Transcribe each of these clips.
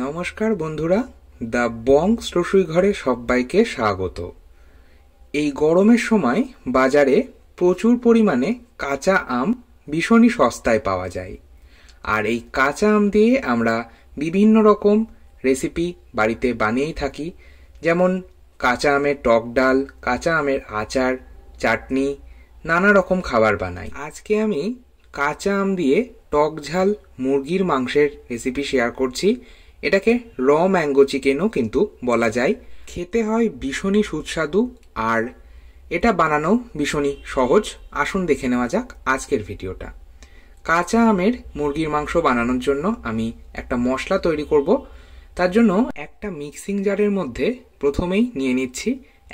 নমস্কার বন্ধুরা the Bong রসুই ঘরে সবাইকে স্বাগত এই গরমের সময় বাজারে প্রচুর পরিমাণে কাঁচা আম ভীষণই সস্তায় পাওয়া যায় আর এই কাঁচা আম দিয়ে আমরা বিভিন্ন রকম রেসিপি বাড়িতে বানিয়েই থাকি যেমন কাঁচা আমের টক ডাল কাঁচা আমের আচার চাটনি নানা রকম খাবার বানাই আজকে আমি কাঁচা আম দিয়ে টক ঝাল মুরগির মাংসের রেসিপি শেয়ার করছি এটাকে র ম্যাঙ্গো চিকেনও কিন্তু বলা যায় খেতে হয় ভীষণই সুস্বাদু আর এটা বানানো ভীষণই সহজ আসুন দেখে নেওয়া যাক আজকের ভিডিওটা কাঁচা আমের মুরগির মাংস বানানোর জন্য আমি একটা মশলা তৈরি করব তার জন্য একটা মিক্সিং জারের মধ্যে প্রথমেই নিয়ে নিচ্ছি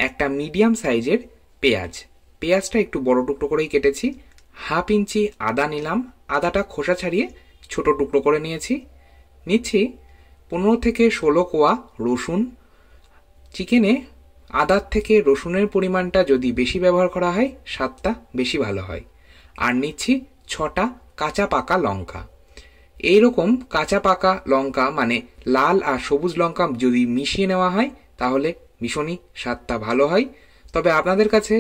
একটা মিডিয়াম সাইজের পেঁয়াজ পেঁয়াজটা একটু বড় টুকরো করেই কেটেছি হাফ ইঞ্চি আদা নিলাম আদাটা খোসা ছাড়িয়ে ছোট টুকরো করে নিয়েছি নিচ্ছি পনেরো থেকে ষোলো কোয়া রসুন চিকেনে আদার থেকে রসুনের পরিমাণটা যদি বেশি ব্যবহার করা হয় স্বাদটা বেশি ভালো হয় আর নিচ্ছি ছটা কাঁচা পাকা লঙ্কা এইরকম কাঁচা পাকা লঙ্কা মানে লাল আর সবুজ লঙ্কা যদি মিশিয়ে নেওয়া হয় তাহলে ভীষণই স্বাদটা ভালো হয় তবে আপনাদের কাছে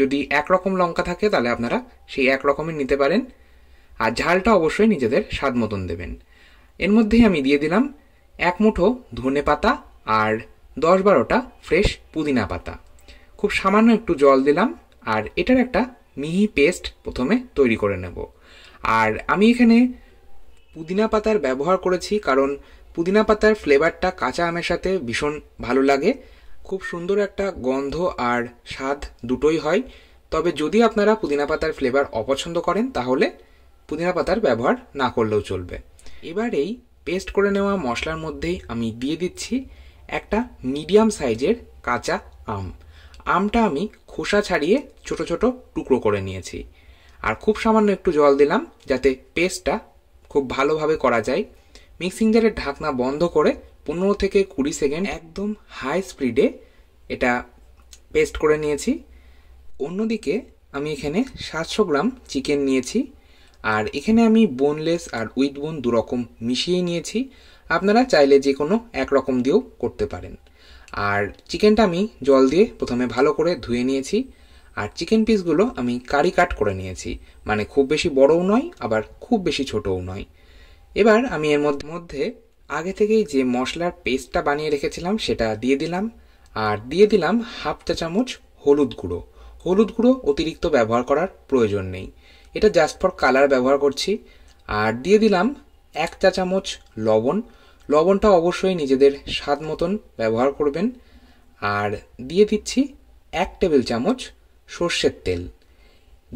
যদি একরকম লঙ্কা থাকে তাহলে আপনারা সেই এক রকমের নিতে পারেন আর ঝালটা অবশ্যই নিজেদের স্বাদ মতন দেবেন এর মধ্যেই আমি দিয়ে দিলাম এক মুঠো ধনে পাতা আর দশ বারোটা ফ্রেশ পুদিনা পাতা খুব সামান্য একটু জল দিলাম আর এটার একটা মিহি পেস্ট প্রথমে তৈরি করে নেব আর আমি এখানে পুদিনা পাতার ব্যবহার করেছি কারণ পুদিনা পাতার ফ্লেভারটা কাঁচা আমের সাথে ভীষণ ভালো লাগে খুব সুন্দর একটা গন্ধ আর স্বাদ দুটোই হয় তবে যদি আপনারা পুদিনা পাতার ফ্লেভার অপছন্দ করেন তাহলে পুদিনা পাতার ব্যবহার না করলেও চলবে এবার এই পেস্ট করে নেওয়া মশলার মধ্যেই আমি দিয়ে দিচ্ছি একটা মিডিয়াম সাইজের কাঁচা আম আমটা আমি খোসা ছাড়িয়ে ছোট ছোট টুকরো করে নিয়েছি আর খুব সামান্য একটু জল দিলাম যাতে পেস্টটা খুব ভালোভাবে করা যায় মিক্সিং জারের ঢাকনা বন্ধ করে পনেরো থেকে কুড়ি সেকেন্ড একদম হাই স্পিডে এটা পেস্ট করে নিয়েছি অন্যদিকে আমি এখানে সাতশো গ্রাম চিকেন নিয়েছি আর এখানে আমি বোনলেস আর উইথ বোন দুরকম মিশিয়ে নিয়েছি আপনারা চাইলে যে কোনো একরকম দিয়েও করতে পারেন আর চিকেনটা আমি জল দিয়ে প্রথমে ভালো করে ধুয়ে নিয়েছি আর চিকেন পিসগুলো আমি কারি কাট করে নিয়েছি মানে খুব বেশি বড়ও নয় আবার খুব বেশি ছোটও নয় এবার আমি এর মধ্যে আগে থেকেই যে মশলার পেস্টটা বানিয়ে রেখেছিলাম সেটা দিয়ে দিলাম আর দিয়ে দিলাম হাফ চা চামচ হলুদ গুঁড়ো হলুদ গুঁড়ো অতিরিক্ত ব্যবহার করার প্রয়োজন নেই এটা জাস্ট ফর কালার ব্যবহার করছি আর দিয়ে দিলাম এক চা চামচ লবণ লবণটা অবশ্যই নিজেদের স্বাদ মতন ব্যবহার করবেন আর দিয়ে দিচ্ছি এক টেবিল চামচ সর্ষের তেল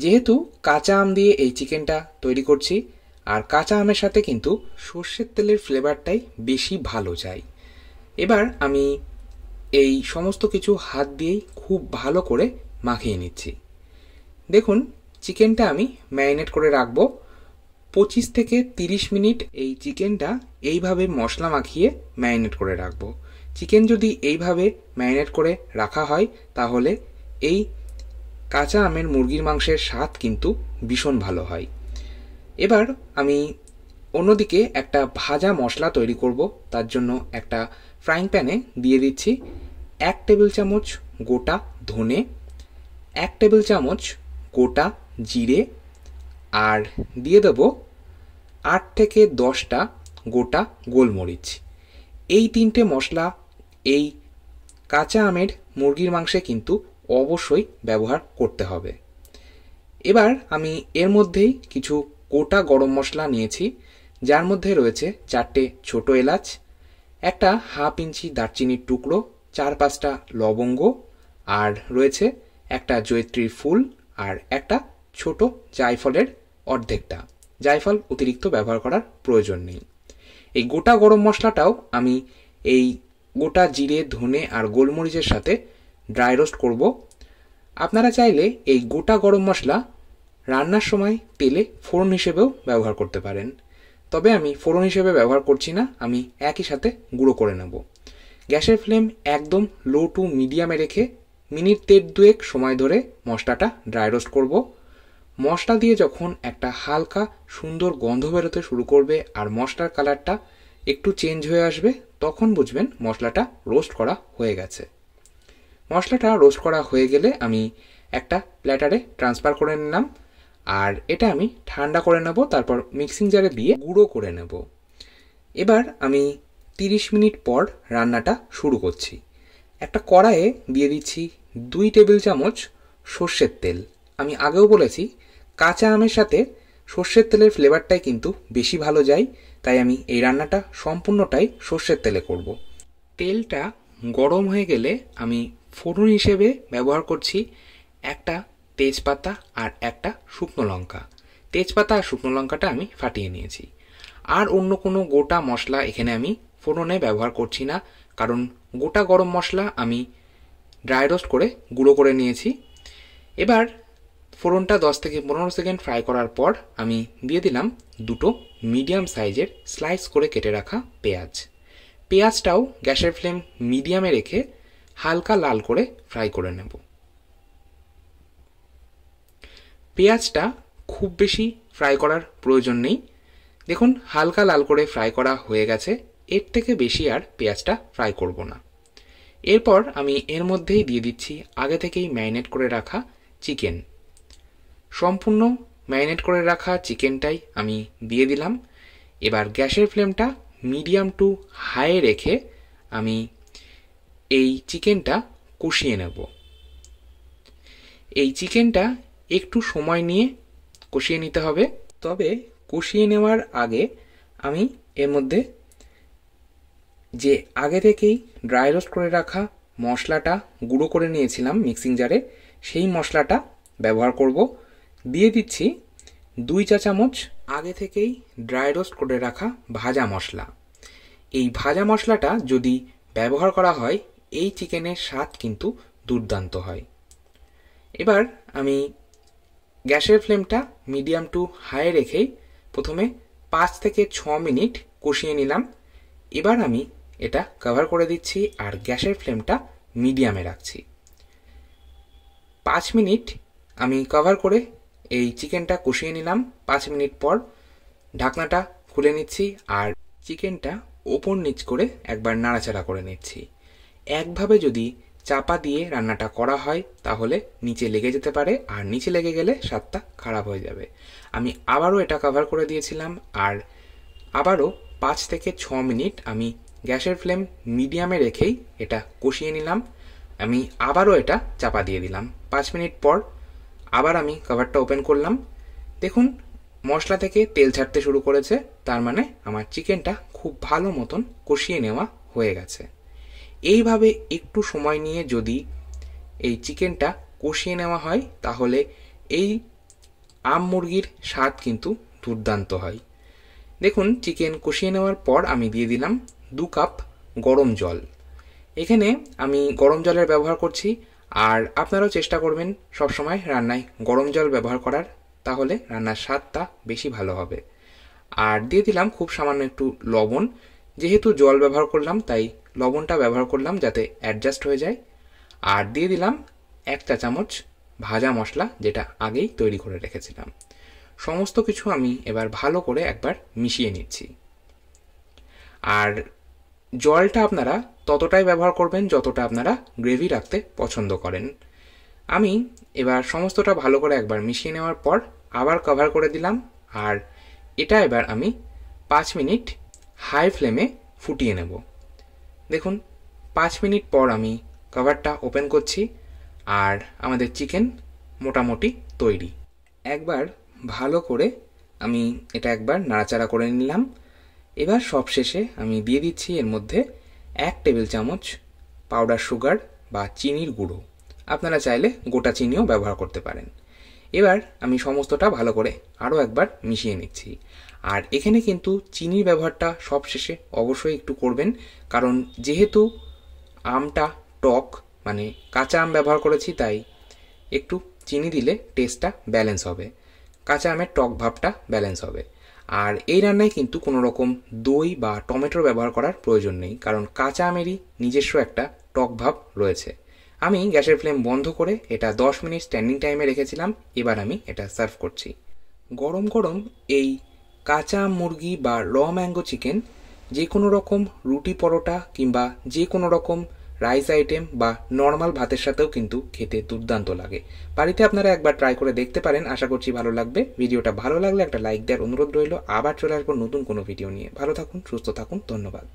যেহেতু কাঁচা আম দিয়ে এই চিকেনটা তৈরি করছি আর কাঁচা আমের সাথে কিন্তু সর্ষের তেলের ফ্লেভারটাই বেশি ভালো যায় এবার আমি এই সমস্ত কিছু হাত দিয়েই খুব ভালো করে মাখিয়ে নিচ্ছি দেখুন চিকেনটা আমি ম্যারিনেট করে রাখবো পঁচিশ থেকে তিরিশ মিনিট এই চিকেনটা এইভাবে মশলা মাখিয়ে ম্যারিনেট করে রাখবো চিকেন যদি এইভাবে ম্যারিনেট করে রাখা হয় তাহলে এই কাঁচা আমের মুরগির মাংসের স্বাদ কিন্তু ভীষণ ভালো হয় এবার আমি অন্যদিকে একটা ভাজা মশলা তৈরি করব তার জন্য একটা ফ্রাইং প্যানে দিয়ে দিচ্ছি এক টেবিল চামচ গোটা ধনে এক টেবিল চামচ গোটা জিরে আর দিয়ে দেবো আট থেকে দশটা গোটা গোলমরিচ এই তিনটে মশলা এই কাঁচা আমের মুরগির মাংসে কিন্তু অবশ্যই ব্যবহার করতে হবে এবার আমি এর মধ্যেই কিছু গোটা গরম মশলা নিয়েছি যার মধ্যে রয়েছে চারটে ছোট এলাচ একটা হাফ ইঞ্চি দারচিনির টুকরো চার পাঁচটা লবঙ্গ আর রয়েছে একটা জৈত্রীর ফুল আর একটা ছোট জায়ফলের অর্ধেকটা জায়ফল অতিরিক্ত ব্যবহার করার প্রয়োজন নেই এই গোটা গরম মশলাটাও আমি এই গোটা জিরে ধনে আর গোলমরিচের সাথে ড্রাই রোস্ট করব আপনারা চাইলে এই গোটা গরম মশলা রান্নার সময় তেলে ফোড়ন হিসেবেও ব্যবহার করতে পারেন তবে আমি ফোড়ন হিসেবে ব্যবহার করছি না আমি একই সাথে গুঁড়ো করে নেব গ্যাসের ফ্লেম একদম লো টু মিডিয়ামে রেখে মিনিট দেড় দুয়েক সময় ধরে মশলাটা ড্রাই রোস্ট করবো মশলা দিয়ে যখন একটা হালকা সুন্দর গন্ধ বেরোতে শুরু করবে আর মশলার কালারটা একটু চেঞ্জ হয়ে আসবে তখন বুঝবেন মশলাটা রোস্ট করা হয়ে গেছে মশলাটা রোস্ট করা হয়ে গেলে আমি একটা প্ল্যাটারে ট্রান্সফার করে নিলাম আর এটা আমি ঠান্ডা করে নেব তারপর মিক্সিং জারে দিয়ে গুঁড়ো করে নেব এবার আমি 30 মিনিট পর রান্নাটা শুরু করছি একটা কড়াইয়ে দিয়ে দিচ্ছি দুই টেবিল চামচ সর্ষের তেল আমি আগেও বলেছি কাঁচা আমের সাথে সর্ষের তেলের ফ্লেভারটাই কিন্তু বেশি ভালো যায় তাই আমি এই রান্নাটা সম্পূর্ণটাই সর্ষের তেলে করব। তেলটা গরম হয়ে গেলে আমি ফোড়ন হিসেবে ব্যবহার করছি একটা তেজপাতা আর একটা শুকনো লঙ্কা তেজপাতা আর শুকনো লঙ্কাটা আমি ফাটিয়ে নিয়েছি আর অন্য কোনো গোটা মশলা এখানে আমি ফোড়নে ব্যবহার করছি না কারণ গোটা গরম মশলা আমি ড্রাই রোস্ট করে গুঁড়ো করে নিয়েছি এবার ফোড়নটা দশ থেকে পনেরো সেকেন্ড ফ্রাই করার পর আমি দিয়ে দিলাম দুটো মিডিয়াম সাইজের স্লাইস করে কেটে রাখা পেঁয়াজ পেঁয়াজটাও গ্যাসের ফ্লেম মিডিয়ামে রেখে হালকা লাল করে ফ্রাই করে নেব পেঁয়াজটা খুব বেশি ফ্রাই করার প্রয়োজন নেই দেখুন হালকা লাল করে ফ্রাই করা হয়ে গেছে এর থেকে বেশি আর পেঁয়াজটা ফ্রাই করব না এরপর আমি এর মধ্যেই দিয়ে দিচ্ছি আগে থেকেই ম্যারিনেট করে রাখা চিকেন সম্পূর্ণ ম্যারিনেট করে রাখা চিকেনটাই আমি দিয়ে দিলাম এবার গ্যাসের ফ্লেমটা মিডিয়াম টু হাই রেখে আমি এই চিকেনটা কষিয়ে নেব এই চিকেনটা একটু সময় নিয়ে কষিয়ে নিতে হবে তবে কষিয়ে নেওয়ার আগে আমি এর মধ্যে যে আগে থেকেই ড্রাই রোস্ট করে রাখা মশলাটা গুঁড়ো করে নিয়েছিলাম মিক্সিং জারে সেই মশলাটা ব্যবহার করবো দিয়ে দিচ্ছি দুই চা চামচ আগে থেকেই ড্রাই রোস্ট করে রাখা ভাজা মশলা এই ভাজা মশলাটা যদি ব্যবহার করা হয় এই চিকেনের স্বাদ কিন্তু দুর্দান্ত হয় এবার আমি গ্যাসের ফ্লেমটা মিডিয়াম টু হাই রেখেই প্রথমে পাঁচ থেকে ছ মিনিট কষিয়ে নিলাম এবার আমি এটা কভার করে দিচ্ছি আর গ্যাসের ফ্লেমটা মিডিয়ামে রাখছি পাঁচ মিনিট আমি কভার করে এই চিকেনটা কষিয়ে নিলাম পাঁচ মিনিট পর ঢাকনাটা খুলে নিচ্ছি আর চিকেনটা ওপর নিচ করে একবার নাড়াচাড়া করে নিচ্ছি একভাবে যদি চাপা দিয়ে রান্নাটা করা হয় তাহলে নিচে লেগে যেতে পারে আর নিচে লেগে গেলে স্বাদটা খারাপ হয়ে যাবে আমি আবারও এটা কাভার করে দিয়েছিলাম আর আবারও পাঁচ থেকে ছ মিনিট আমি গ্যাসের ফ্লেম মিডিয়ামে রেখেই এটা কষিয়ে নিলাম আমি আবারও এটা চাপা দিয়ে দিলাম পাঁচ মিনিট পর আবার আমি কভারটা ওপেন করলাম দেখুন মশলা থেকে তেল ছাড়তে শুরু করেছে তার মানে আমার চিকেনটা খুব ভালো মতন কষিয়ে নেওয়া হয়ে গেছে এইভাবে একটু সময় নিয়ে যদি এই চিকেনটা কষিয়ে নেওয়া হয় তাহলে এই আম মুরগির স্বাদ কিন্তু দুর্দান্ত হয় দেখুন চিকেন কষিয়ে নেওয়ার পর আমি দিয়ে দিলাম দু কাপ গরম জল এখানে আমি গরম জলের ব্যবহার করছি আর আপনারাও চেষ্টা করবেন সবসময় রান্নায় গরম জল ব্যবহার করার তাহলে রান্নার স্বাদটা বেশি ভালো হবে আর দিয়ে দিলাম খুব সামান্য একটু লবণ যেহেতু জল ব্যবহার করলাম তাই লবণটা ব্যবহার করলাম যাতে অ্যাডজাস্ট হয়ে যায় আর দিয়ে দিলাম এক চা চামচ ভাজা মশলা যেটা আগেই তৈরি করে রেখেছিলাম সমস্ত কিছু আমি এবার ভালো করে একবার মিশিয়ে নিচ্ছি আর জলটা আপনারা ততটাই ব্যবহার করবেন যতটা আপনারা গ্রেভি রাখতে পছন্দ করেন আমি এবার সমস্তটা ভালো করে একবার মিশিয়ে নেওয়ার পর আবার কভার করে দিলাম আর এটা এবার আমি পাঁচ মিনিট হাই ফ্লেমে ফুটিয়ে নেব দেখুন পাঁচ মিনিট পর আমি কভারটা ওপেন করছি আর আমাদের চিকেন মোটামুটি তৈরি একবার ভালো করে আমি এটা একবার নাড়াচাড়া করে নিলাম এবার সবশেষে আমি দিয়ে দিচ্ছি এর মধ্যে এক টেবিল চামচ পাউডার সুগার বা চিনির গুঁড়ো আপনারা চাইলে গোটা চিনিও ব্যবহার করতে পারেন এবার আমি সমস্তটা ভালো করে আরও একবার মিশিয়ে নিচ্ছি আর এখানে কিন্তু চিনির ব্যবহারটা সবশেষে অবশ্যই একটু করবেন কারণ যেহেতু আমটা টক মানে কাঁচা আম ব্যবহার করেছি তাই একটু চিনি দিলে টেস্টটা ব্যালেন্স হবে কাঁচা আমের টক ভাবটা ব্যালেন্স হবে আর এই রান্নায় কিন্তু কোনো রকম দই বা টমেটোর ব্যবহার করার প্রয়োজন নেই কারণ কাঁচা আমেরই নিজস্ব একটা টক ভাব রয়েছে আমি গ্যাসের ফ্লেম বন্ধ করে এটা দশ মিনিট স্ট্যান্ডিং টাইমে রেখেছিলাম এবার আমি এটা সার্ভ করছি গরম গরম এই কাঁচা মুরগি বা র ম্যাঙ্গো চিকেন যে কোনো রকম রুটি পরোটা কিংবা যে কোনো রকম রাইস আইটেম বা নর্মাল ভাতের সাথেও কিন্তু খেতে দুর্দান্ত লাগে বাড়িতে আপনারা একবার ট্রাই করে দেখতে পারেন আশা করছি ভালো লাগবে ভিডিওটা ভালো লাগলে একটা লাইক দেওয়ার অনুরোধ রইল আবার চলে আসবো নতুন কোনো ভিডিও নিয়ে ভালো থাকুন সুস্থ থাকুন ধন্যবাদ